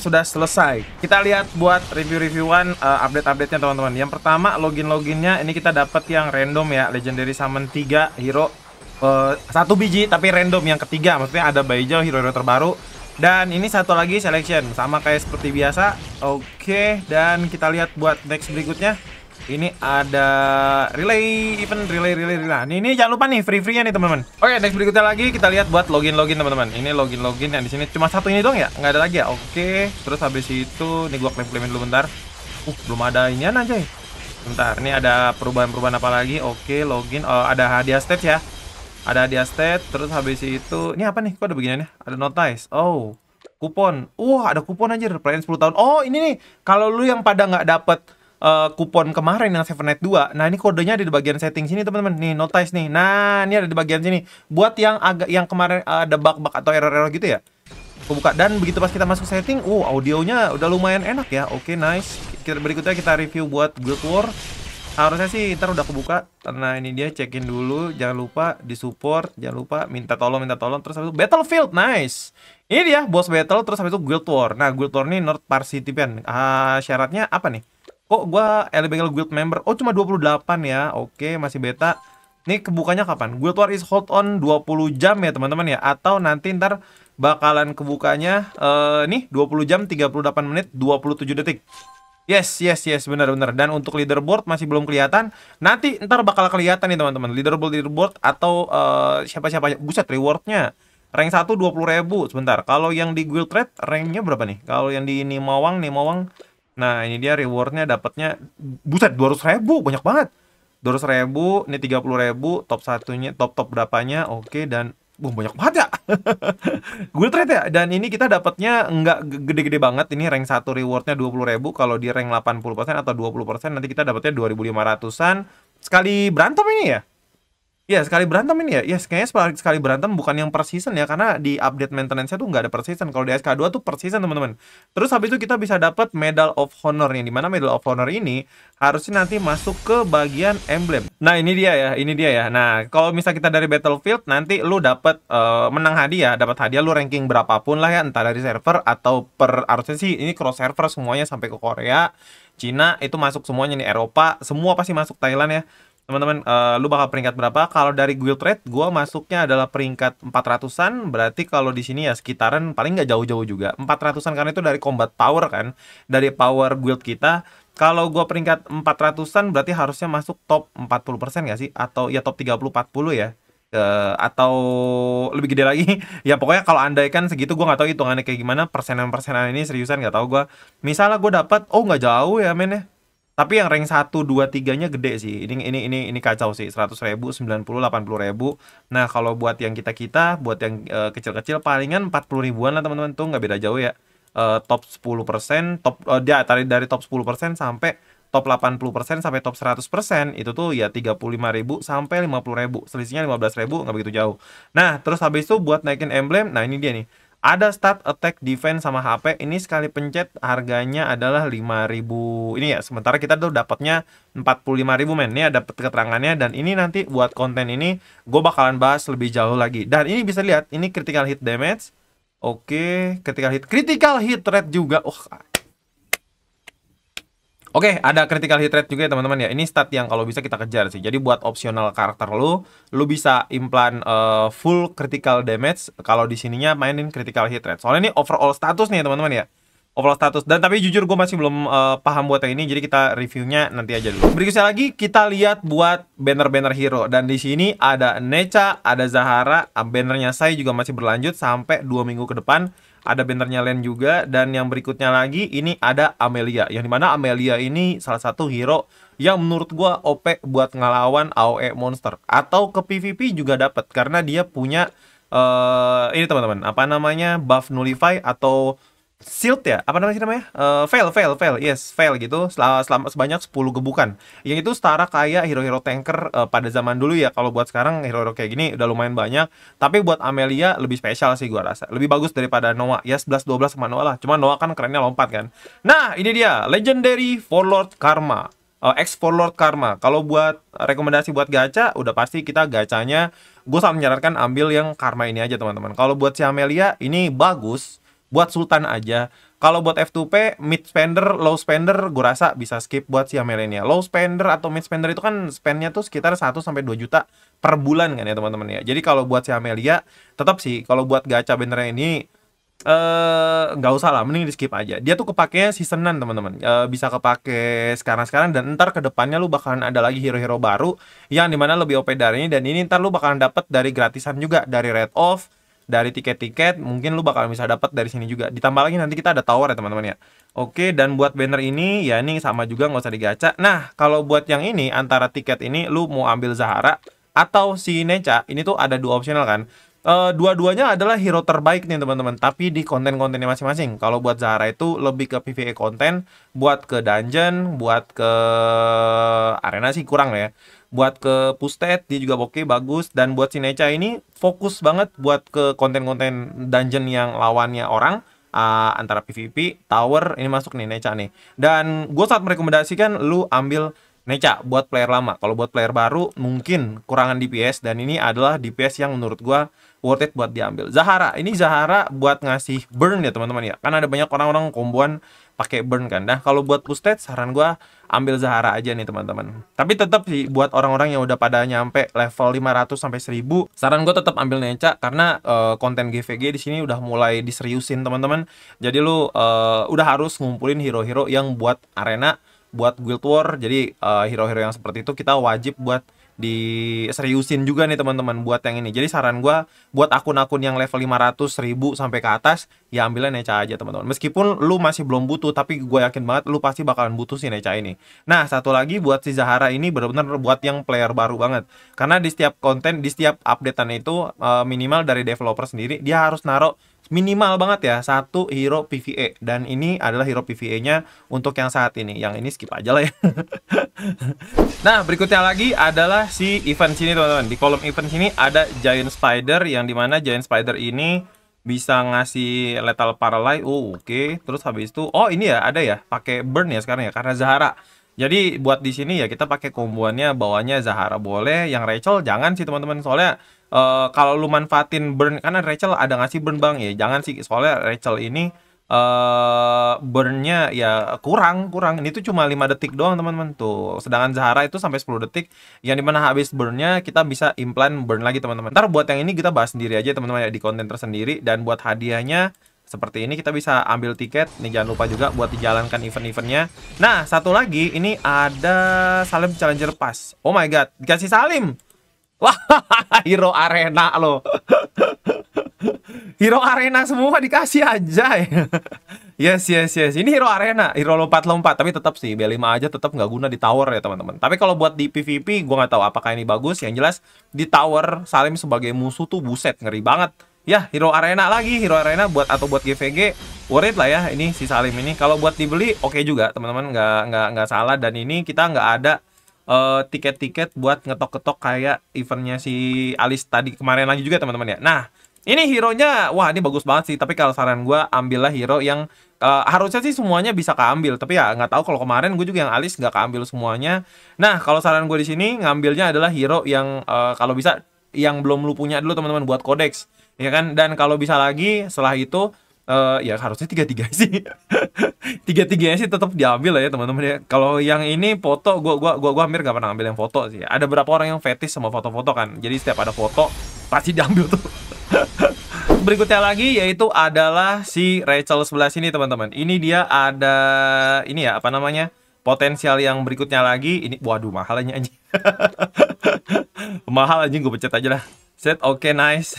sudah selesai. Kita lihat buat review-reviewan uh, update-update-nya teman-teman. Yang pertama login-loginnya ini kita dapat yang random ya, Legendary Summon 3 hero uh, satu biji tapi random yang ketiga. Maksudnya ada bayi jauh hero-hero terbaru dan ini satu lagi selection sama kayak seperti biasa. Oke, okay, dan kita lihat buat next berikutnya. Ini ada relay event relay relay relay. Nah, ini, jangan lupa nih free-free-nya nih teman-teman. Oke, next berikutnya lagi kita lihat buat login-login teman-teman. Ini login-login yang di sini cuma satu ini doang ya? nggak ada lagi ya? Oke, terus habis itu ini gua klaim-klaimin dulu bentar. Uh, belum ada ini aja. Bentar, ini ada perubahan-perubahan apa lagi? Oke, login. Oh, ada hadiah stage ya. Ada hadiah stage, terus habis itu ini apa nih? Kok ada beginian ya? Ada notice. Oh, kupon. Wah, uh, ada kupon aja pelayan 10 tahun. Oh, ini nih. Kalau lu yang pada nggak dapet uh, kupon kemarin yang Seven Night 2. Nah, ini kodenya ada di bagian setting sini, teman-teman. Nih, notice nih. Nah, ini ada di bagian sini. Buat yang agak yang kemarin ada bug-bug atau error-error gitu ya. aku buka dan begitu pas kita masuk setting, uh audionya udah lumayan enak ya. Oke, okay, nice. Kita berikutnya kita review buat Guild War. Harusnya sih ntar udah kebuka. Nah, ini dia cekin dulu, jangan lupa di support. jangan lupa minta tolong, minta tolong terus habis itu Battlefield. Nice. Ini dia boss battle terus habis itu Guild War. Nah, Guild War ini North Parsi Ah, Uh, syaratnya apa nih? Kok gue Elemental Guild member? Oh cuma 28 ya. Oke, masih beta. Nih, kebukanya kapan? Guild War is hold on 20 jam ya teman-teman ya Atau nanti ntar bakalan kebukanya uh, Nih 20 jam 38 menit 27 detik Yes, yes, yes, benar-benar Dan untuk leaderboard masih belum kelihatan Nanti ntar bakal kelihatan nih teman-teman Leaderboard, leaderboard atau uh, siapa-siapa Buset, rewardnya Rank 1 20 ribu sebentar Kalau yang di guild trade ranknya berapa nih? Kalau yang di Nimawang, Nimawang Nah ini dia rewardnya dapatnya buset 200 ribu banyak banget. 200 ribu, ini 30 ribu, top satunya, top top berapanya, oke okay, dan Wah banyak banget ya Gue trade ya Dan ini kita dapatnya nggak gede-gede banget Ini rank 1 rewardnya 20 ribu Kalau di rank 80% atau 20% Nanti kita dapatnya 2500an Sekali berantem ini ya Ya sekali berantem ini ya, ya kayaknya sekali berantem bukan yang per season ya karena di update maintenance-nya tuh nggak ada per season. Kalau di SK2 tuh per season teman-teman. Terus habis itu kita bisa dapat Medal of Honor yang dimana Medal of Honor ini harusnya nanti masuk ke bagian emblem. Nah ini dia ya, ini dia ya. Nah kalau misal kita dari Battlefield nanti lu dapat uh, eh, menang hadiah, dapat hadiah lu ranking berapapun lah ya, entah dari server atau per harusnya sih ini cross server semuanya sampai ke Korea, Cina itu masuk semuanya nih Eropa, semua pasti masuk Thailand ya teman-teman uh, lu bakal peringkat berapa kalau dari guild rate gua masuknya adalah peringkat 400an berarti kalau di sini ya sekitaran paling nggak jauh-jauh juga 400an karena itu dari combat power kan dari power guild kita kalau gua peringkat 400an berarti harusnya masuk top 40% gak sih atau ya top 30 40 ya Uh, atau lebih gede lagi ya pokoknya kalau kan segitu gue nggak tahu hitungannya kayak gimana persenan persenan ini seriusan nggak tahu gue misalnya gue dapat oh nggak jauh ya men ya tapi yang rank 1, 2, 3 nya gede sih. Ini ini ini ini kacau sih. 100 ribu, 90, 80 ribu. Nah kalau buat yang kita kita, buat yang eh, kecil-kecil uh, palingan 40 ribuan lah teman-teman tuh nggak beda jauh ya. Uh, top 10% top uh, eh, dia dari dari top 10% sampai top 80% sampai top 100% itu tuh ya 35 ribu sampai 50 ribu selisihnya 15 ribu nggak begitu jauh nah terus habis itu buat naikin emblem nah ini dia nih ada start attack defense sama HP. Ini sekali pencet harganya adalah 5000. Ini ya sementara kita tuh dapatnya 45000 men. Ini ada keterangannya dan ini nanti buat konten ini gue bakalan bahas lebih jauh lagi. Dan ini bisa lihat ini critical hit damage. Oke, critical hit, critical hit rate juga. Oh, Oke, okay, ada critical hit rate juga ya teman-teman ya. Ini stat yang kalau bisa kita kejar sih. Jadi buat opsional karakter lu, lu bisa implant uh, full critical damage kalau di sininya mainin critical hit rate. Soalnya ini overall status nih teman-teman ya. Overall status dan tapi jujur gue masih belum uh, paham buat yang ini jadi kita reviewnya nanti aja dulu. Berikutnya lagi kita lihat buat banner-banner hero dan di sini ada Necha, ada Zahara, bannernya saya juga masih berlanjut sampai dua minggu ke depan ada bannernya Len juga dan yang berikutnya lagi ini ada Amelia yang dimana Amelia ini salah satu hero yang menurut gua OP buat ngelawan AOE monster atau ke PVP juga dapat karena dia punya uh, ini teman-teman apa namanya buff nullify atau shield ya apa namanya sih namanya uh, fail fail fail yes fail gitu selama, selama sebanyak 10 gebukan yang itu setara kayak hero-hero tanker uh, pada zaman dulu ya kalau buat sekarang hero-hero kayak gini udah lumayan banyak tapi buat Amelia lebih spesial sih gua rasa lebih bagus daripada Noah ya 11 12 sama Noah lah cuma Noah kan kerennya lompat kan nah ini dia legendary Forlord Karma uh, eh, X Forlord Karma. Kalau buat rekomendasi buat gacha, udah pasti kita gacanya, gue sangat menyarankan ambil yang Karma ini aja teman-teman. Kalau buat si Amelia, ini bagus, buat Sultan aja. Kalau buat F2P, mid spender, low spender, gue rasa bisa skip buat si milenial. Low spender atau mid spender itu kan spendnya tuh sekitar 1 sampai dua juta per bulan kan ya teman-teman ya. Jadi kalau buat si Amelia, tetap sih kalau buat gacha benernya ini eh nggak usah lah, mending di skip aja. Dia tuh kepakainya seasonan teman-teman. E, bisa kepake sekarang-sekarang dan ntar kedepannya lu bakalan ada lagi hero-hero baru yang dimana lebih OP dari ini dan ini ntar lu bakalan dapet dari gratisan juga dari Red off dari tiket-tiket mungkin lu bakal bisa dapat dari sini juga ditambah lagi nanti kita ada tower ya teman-teman ya oke dan buat banner ini ya ini sama juga nggak usah digaca nah kalau buat yang ini antara tiket ini lu mau ambil Zahara atau si Neca ini tuh ada dua opsional kan Uh, dua-duanya adalah hero terbaik nih teman-teman tapi di konten-kontennya masing-masing kalau buat Zahara itu lebih ke PvE konten buat ke dungeon buat ke arena sih kurang ya buat ke Pustet dia juga oke bagus dan buat Sineca ini fokus banget buat ke konten-konten dungeon yang lawannya orang uh, antara PVP, tower ini masuk nih Neca nih. Dan gue saat merekomendasikan lu ambil Neca buat player lama. Kalau buat player baru mungkin kurangan DPS dan ini adalah DPS yang menurut gua worth it buat diambil. Zahara, ini Zahara buat ngasih burn ya teman-teman ya. Kan ada banyak orang-orang komboan pakai burn kan. Nah, kalau buat pustet saran gua ambil Zahara aja nih teman-teman. Tapi tetap sih buat orang-orang yang udah pada nyampe level 500 sampai 1000, saran gua tetap ambil Neca karena uh, konten GVG di sini udah mulai diseriusin teman-teman. Jadi lu uh, udah harus ngumpulin hero-hero yang buat arena buat guild war jadi hero eh, hero-hero yang seperti itu kita wajib buat di seriusin juga nih teman-teman buat yang ini. Jadi saran gue buat akun-akun yang level 500, 1000 sampai ke atas ya ambilnya Neca aja teman-teman. Meskipun lu masih belum butuh tapi gue yakin banget lu pasti bakalan butuh si Neca ini. Nah, satu lagi buat si Zahara ini benar-benar buat yang player baru banget. Karena di setiap konten, di setiap updatean itu eh, minimal dari developer sendiri dia harus naruh minimal banget ya satu hero PVE dan ini adalah hero PVE-nya untuk yang saat ini yang ini skip aja lah ya nah berikutnya lagi adalah si event sini teman-teman di kolom event sini ada giant spider yang dimana giant spider ini bisa ngasih lethal paralyze oh oke okay. terus habis itu oh ini ya ada ya pakai burn ya sekarang ya karena Zahara jadi buat di sini ya kita pakai komboannya bawahnya Zahara boleh yang Rachel jangan sih teman-teman soalnya Eh, kalau lu manfaatin burn karena Rachel ada ngasih burn bang ya jangan sih soalnya Rachel ini uh, burnnya ya kurang kurang ini tuh cuma 5 detik doang teman-teman tuh sedangkan Zahara itu sampai 10 detik yang dimana habis burnnya kita bisa implant burn lagi teman-teman ntar buat yang ini kita bahas sendiri aja teman-teman ya di konten tersendiri dan buat hadiahnya seperti ini kita bisa ambil tiket nih jangan lupa juga buat dijalankan event-eventnya nah satu lagi ini ada Salim Challenger Pass oh my god dikasih Salim Wah, Hero Arena loh. Hero Arena semua dikasih aja ya. Yes, yes, yes. Ini Hero Arena, Hero lompat-lompat. Tapi tetap sih, B5 aja tetap nggak guna di tower ya teman-teman. Tapi kalau buat di PvP, gue nggak tahu apakah ini bagus. Yang jelas, di tower Salim sebagai musuh tuh buset, ngeri banget. Ya, Hero Arena lagi. Hero Arena buat atau buat GVG, worth lah ya ini si Salim ini. Kalau buat dibeli, oke okay juga teman-teman. Nggak, nggak, nggak salah. Dan ini kita nggak ada tiket eh, tiket-tiket buat ngetok-ketok kayak eventnya si Alis tadi kemarin lagi juga teman-teman ya. Nah, ini hero-nya wah ini bagus banget sih, tapi kalau saran gue ambillah hero yang uh, harusnya sih semuanya bisa keambil, tapi ya nggak tahu kalau kemarin gue juga yang Alis nggak keambil semuanya. Nah, kalau saran gue di sini ngambilnya adalah hero yang uh, kalau bisa yang belum lu punya dulu teman-teman buat kodeks ya kan dan kalau bisa lagi setelah itu uh, ya harusnya tiga tiga sih tiga tiganya sih tetap diambil lah ya teman-teman ya kalau yang ini foto gua gua gua gua hampir gak pernah ambil yang foto sih ada berapa orang yang fetish sama foto-foto kan jadi setiap ada foto pasti diambil tuh berikutnya lagi yaitu adalah si Rachel sebelah sini teman-teman. Ini dia ada ini ya apa namanya? Potensial yang berikutnya lagi ini waduh mahalnya anjing. Mahal anjing gue pencet aja lah. Set, oke, okay, nice.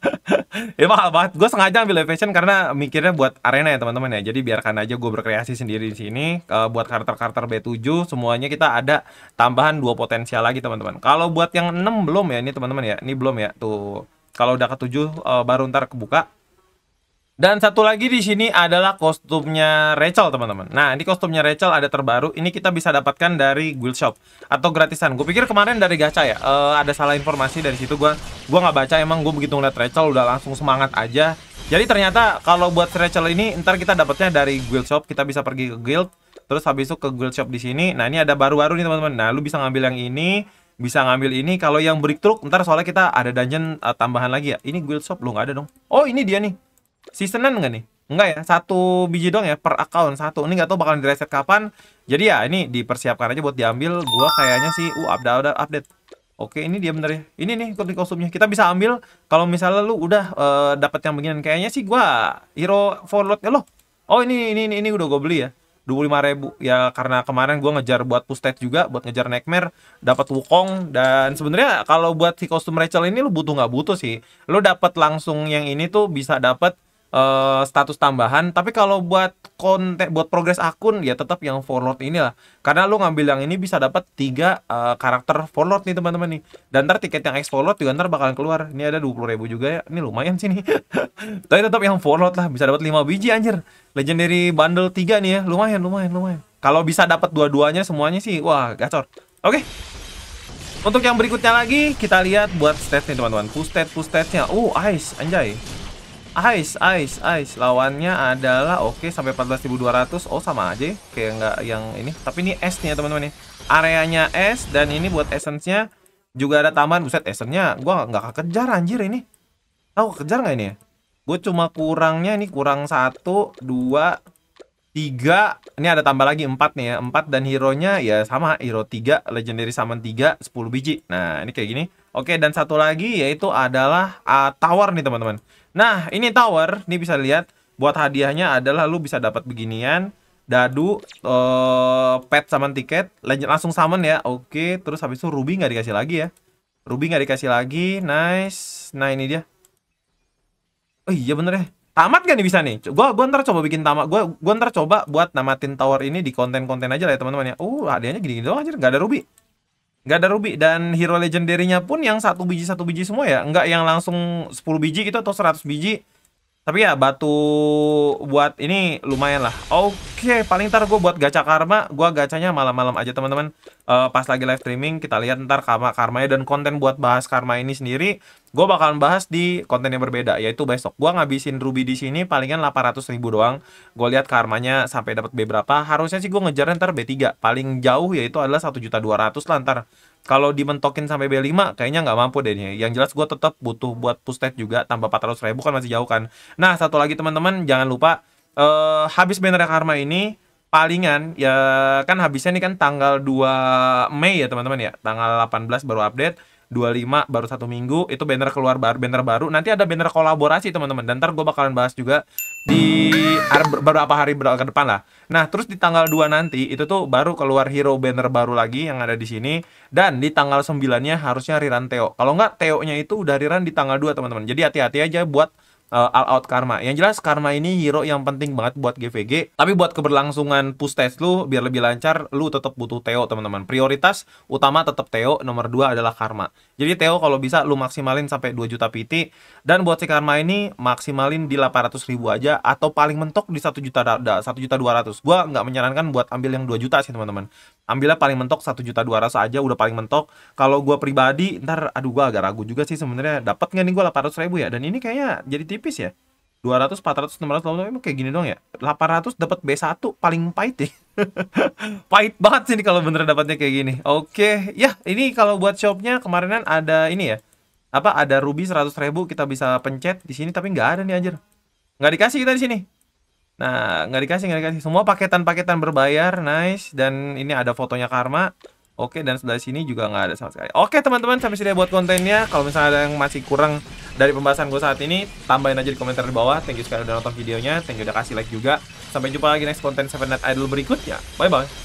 ya mahal banget. Gue sengaja ambil fashion karena mikirnya buat arena ya teman-teman ya. Jadi biarkan aja gue berkreasi sendiri di sini. Uh, buat karakter-karakter B7 semuanya kita ada tambahan dua potensial lagi teman-teman. Kalau buat yang 6 belum ya ini teman-teman ya. Ini belum ya. Tuh. Kalau udah ke 7 uh, eh, baru ntar kebuka dan satu lagi di sini adalah kostumnya Rachel, teman-teman. Nah, ini kostumnya Rachel ada terbaru. Ini kita bisa dapatkan dari Guild Shop atau gratisan. Gue pikir kemarin dari gacha ya. E, ada salah informasi dari situ gue. Gue nggak baca emang gue begitu ngeliat Rachel udah langsung semangat aja. Jadi ternyata kalau buat Rachel ini ntar kita dapatnya dari Guild Shop, kita bisa pergi ke guild terus habis itu ke Guild Shop di sini. Nah, ini ada baru-baru nih, teman-teman. Nah, lu bisa ngambil yang ini bisa ngambil ini kalau yang break truk ntar soalnya kita ada dungeon uh, tambahan lagi ya ini guild shop lu nggak ada dong oh ini dia nih seasonan nggak nih? Enggak ya, satu biji doang ya per account satu. Ini nggak tahu bakalan direset kapan. Jadi ya ini dipersiapkan aja buat diambil. Gua kayaknya sih uh update update. update. Oke, ini dia bener ya. Ini nih klik kostumnya. Kita bisa ambil kalau misalnya lu udah uh, eh, dapat yang beginian kayaknya sih gua hero forward ya loh. Oh, ini ini ini, ini udah gue beli ya. 25.000 ya karena kemarin gua ngejar buat push pustet juga buat ngejar nightmare dapat wukong dan sebenarnya kalau buat si kostum Rachel ini lu butuh nggak butuh sih lu dapat langsung yang ini tuh bisa dapat Eh, status tambahan tapi kalau buat konten buat progres akun ya tetap yang forlord inilah karena lu ngambil yang ini bisa dapat tiga uh, karakter forlord nih teman-teman nih dan ntar tiket yang ex forlord juga ntar bakalan keluar ini ada dua puluh ribu juga ya ini lumayan sih nih tapi tetap yang forlord lah bisa dapat lima biji anjir legendary bundle tiga nih ya lumayan lumayan lumayan kalau bisa dapat dua-duanya semuanya sih wah gacor oke okay. Untuk yang berikutnya lagi, kita lihat buat stat nih teman-teman. Pustet, stat, full statsnya. Oh, ice, anjay. Ice, Ice, Ice. Lawannya adalah oke okay, sampai 14.200. Oh, sama aja ya. kayak nggak yang ini. Tapi ini S nih ya, teman-teman nih. Areanya S dan ini buat essence-nya juga ada taman. Buset, essence-nya gua nggak kejar anjir ini. Tahu kejar nggak ini ya? Gue cuma kurangnya ini kurang satu, dua, tiga ini ada tambah lagi empat nih ya empat dan hero nya ya sama hero tiga legendary summon tiga sepuluh biji nah ini kayak gini oke dan satu lagi yaitu adalah uh, tower nih teman-teman nah ini tower ini bisa lihat buat hadiahnya adalah lu bisa dapat beginian dadu uh, pet summon tiket legend langsung summon ya oke terus habis itu ruby nggak dikasih lagi ya ruby nggak dikasih lagi nice nah ini dia oh iya bener ya tamat gak nih bisa nih gue gua ntar coba bikin tamat gua gua ntar coba buat namatin tower ini di konten-konten aja lah ya teman-teman ya uh hadiahnya gini-gini doang aja, nggak ada ruby nggak ada ruby dan hero legendary-nya pun yang satu biji satu biji semua ya nggak yang langsung 10 biji gitu atau 100 biji tapi ya batu buat ini lumayan lah. Oke, okay, paling ntar gue buat gacha karma, gue gacanya malam-malam aja teman-teman. Uh, pas lagi live streaming kita lihat ntar karma karmanya dan konten buat bahas karma ini sendiri, gue bakalan bahas di konten yang berbeda yaitu besok. Gue ngabisin ruby di sini palingan 800 ribu doang. Gue lihat karmanya sampai dapat B berapa. Harusnya sih gue ngejar ntar B3. Paling jauh yaitu adalah satu juta dua lah ntar kalau dimentokin sampai B5 kayaknya nggak mampu deh nih. Yang jelas gue tetap butuh buat push test juga tambah 400 ribu kan masih jauh kan. Nah satu lagi teman-teman jangan lupa uh, habis banner Karma ini palingan ya kan habisnya ini kan tanggal 2 Mei ya teman-teman ya. Tanggal 18 baru update 25 baru satu minggu itu banner keluar baru banner baru nanti ada banner kolaborasi teman-teman dan ntar gue bakalan bahas juga di beberapa hari ke depan lah nah terus di tanggal 2 nanti itu tuh baru keluar hero banner baru lagi yang ada di sini dan di tanggal 9 nya harusnya riran Teo kalau nggak Teo nya itu udah riran di tanggal 2 teman-teman jadi hati-hati aja buat uh, all out karma. Yang jelas karma ini hero yang penting banget buat GVG. Tapi buat keberlangsungan push test lu biar lebih lancar, lu tetap butuh Teo teman-teman. Prioritas utama tetap Teo, nomor dua adalah karma. Jadi Teo kalau bisa lu maksimalin sampai 2 juta PT dan buat si karma ini maksimalin di 800 ribu aja atau paling mentok di 1 juta satu juta 200. Gua nggak menyarankan buat ambil yang 2 juta sih teman-teman. Ambilnya paling mentok satu juta 200 aja udah paling mentok. Kalau gua pribadi ntar aduh gua agak ragu juga sih sebenarnya dapat nggak nih gua 800 ribu ya dan ini kayaknya jadi tip tipis ya 200, 400, 600, 800 emang kayak gini dong ya 800 dapat B1 paling pahit deh pahit banget sih ini kalau bener dapatnya kayak gini oke ya ini kalau buat shopnya kemarinan ada ini ya apa ada ruby 100 ribu kita bisa pencet di sini tapi nggak ada nih anjir nggak dikasih kita di sini nah nggak dikasih nggak dikasih semua paketan-paketan berbayar nice dan ini ada fotonya karma Oke, dan sebelah sini juga nggak ada sama sekali. Oke, teman-teman, sampai sini buat kontennya. Kalau misalnya ada yang masih kurang dari pembahasan gue saat ini, tambahin aja di komentar di bawah. Thank you sekali udah nonton videonya. Thank you udah kasih like juga. Sampai jumpa lagi next konten Seven Night Idol berikutnya. Bye-bye.